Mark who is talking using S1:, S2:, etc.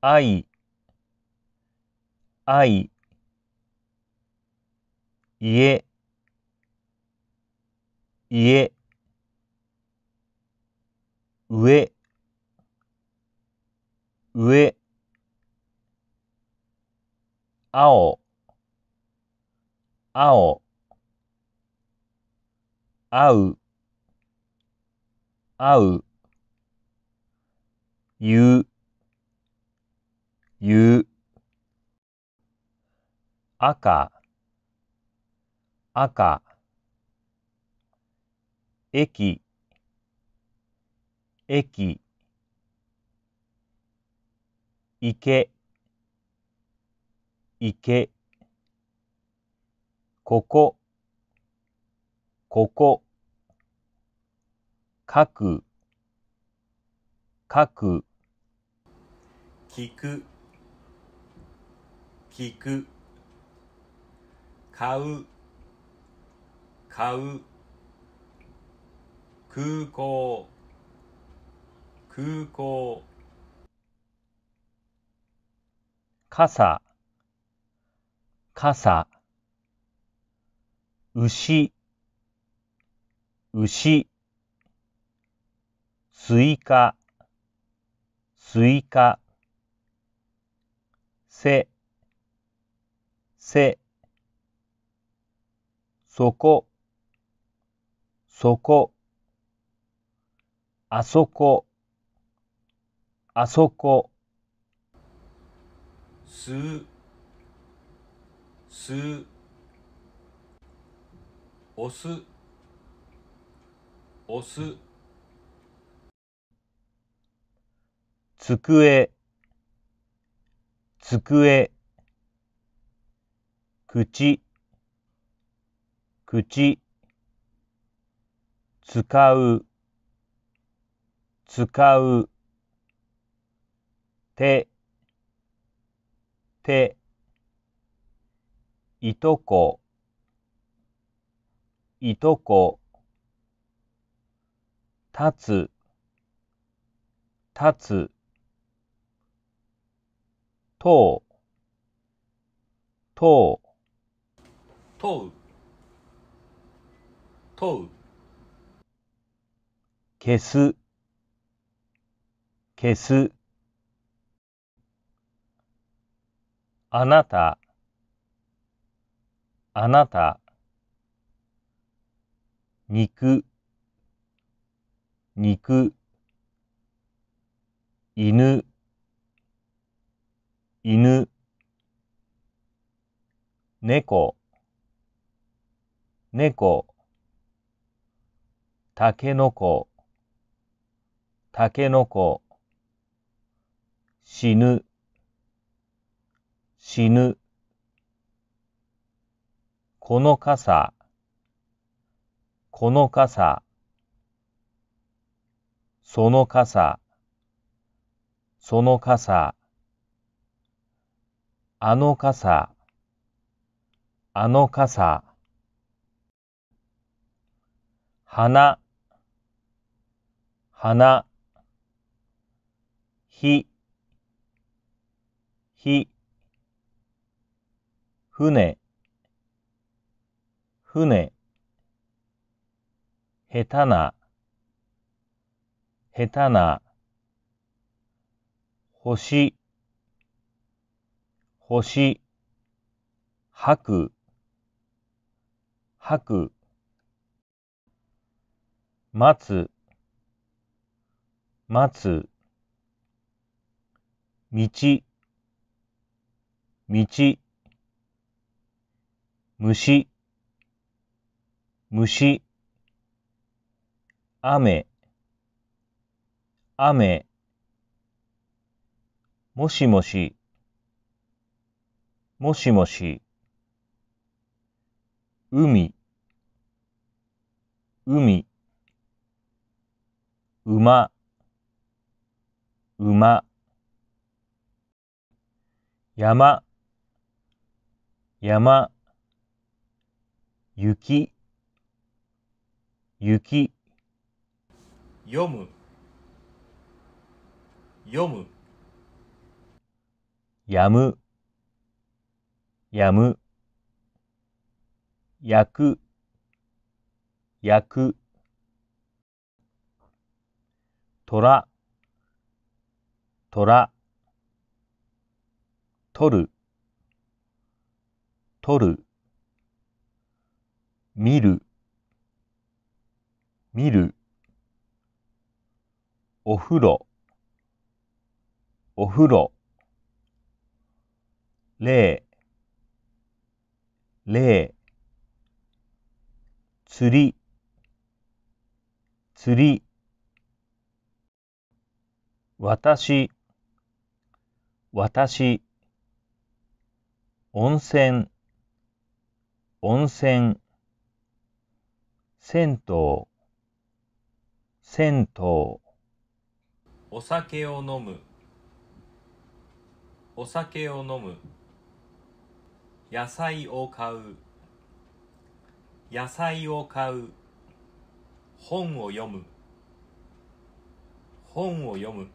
S1: 愛愛家家上上青青会う会う言う赤赤駅駅池池ここここ書く書く聞く聞く買う買う空港空港傘傘牛牛スイカスイカせせそこ、そこ、あそこ、あそこ。す、す、おす、おす。机、机。口、口、使う、使う、手、手、いとこ、いとこ、立つ、立つ、とう、とう、とう。問う消す消すあなたあなた肉肉犬犬猫猫たけのこ、たけのこ、死ぬ、死ぬ。この傘、この傘。その傘、その傘。あの傘、あの傘。花、花、ひ、ひ、船、船、下手な、下手な、星、星、吐く、吐く、待つ、待つ、道、道、虫、虫、雨、雨、もしもし、もしもし、海、海、馬、馬山山雪雪読む読むやむやむ焼く焼く虎とら、とる、とる、見る、見る、お風呂、お風呂、れ霊、釣り、釣り、私、私、温泉、温泉、銭湯、銭湯。お酒を飲む、お酒を飲む。野菜を買う、野菜を買う。本を読む、本を読む。